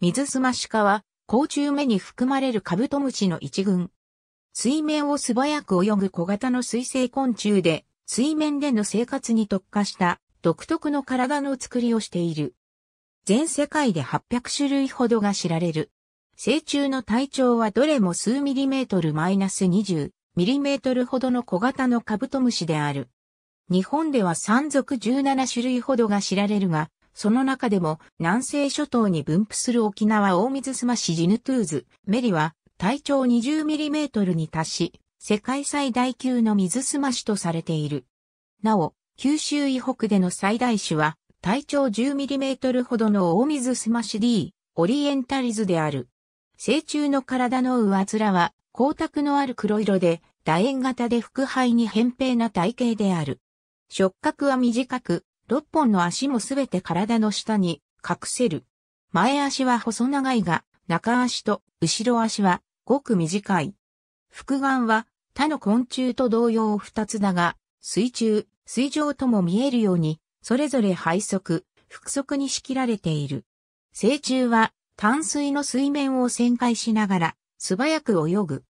水澄まし科は、甲虫目に含まれるカブトムシの一群。水面を素早く泳ぐ小型の水生昆虫で、水面での生活に特化した独特の体の作りをしている。全世界で800種類ほどが知られる。成虫の体長はどれも数ミリメートルマイナス20ミリメートルほどの小型のカブトムシである。日本では山賊17種類ほどが知られるが、その中でも南西諸島に分布する沖縄大水マシジヌトゥーズ、メリは体長 20mm に達し、世界最大級の水すましとされている。なお、九州以北での最大種は、体長 10mm ほどの大水すまし D、オリエンタリズである。成虫の体の上面は、光沢のある黒色で、楕円型で腹背に扁平な体型である。触覚は短く、6本の足もすべて体の下に隠せる。前足は細長いが、中足と後ろ足はごく短い。複眼は他の昆虫と同様2つだが、水中、水上とも見えるように、それぞれ背側、腹側に仕切られている。成虫は淡水の水面を旋回しながら素早く泳ぐ。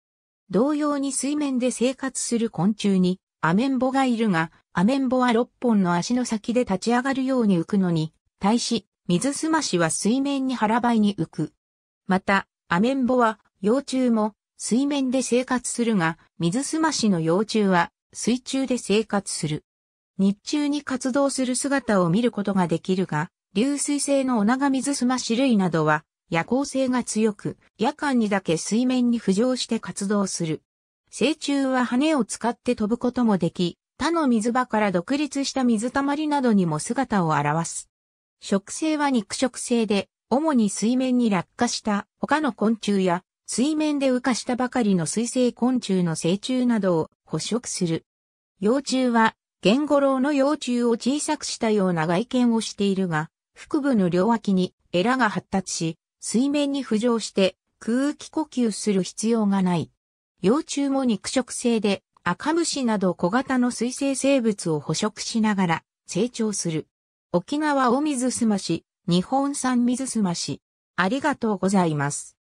同様に水面で生活する昆虫にアメンボがいるが、アメンボは6本の足の先で立ち上がるように浮くのに、対し、水すましは水面に腹ばいに浮く。また、アメンボは、幼虫も、水面で生活するが、水すましの幼虫は、水中で生活する。日中に活動する姿を見ることができるが、流水性のオナガ水すまし類などは、夜行性が強く、夜間にだけ水面に浮上して活動する。成虫は羽を使って飛ぶこともでき、他の水場から独立した水たまりなどにも姿を現す。食性は肉食性で、主に水面に落下した他の昆虫や、水面で浮かしたばかりの水生昆虫の成虫などを捕食する。幼虫は、ゲンゴロウの幼虫を小さくしたような外見をしているが、腹部の両脇にエラが発達し、水面に浮上して空気呼吸する必要がない。幼虫も肉食性で、赤虫など小型の水生生物を捕食しながら成長する。沖縄お水すまし、日本産水すまし。ありがとうございます。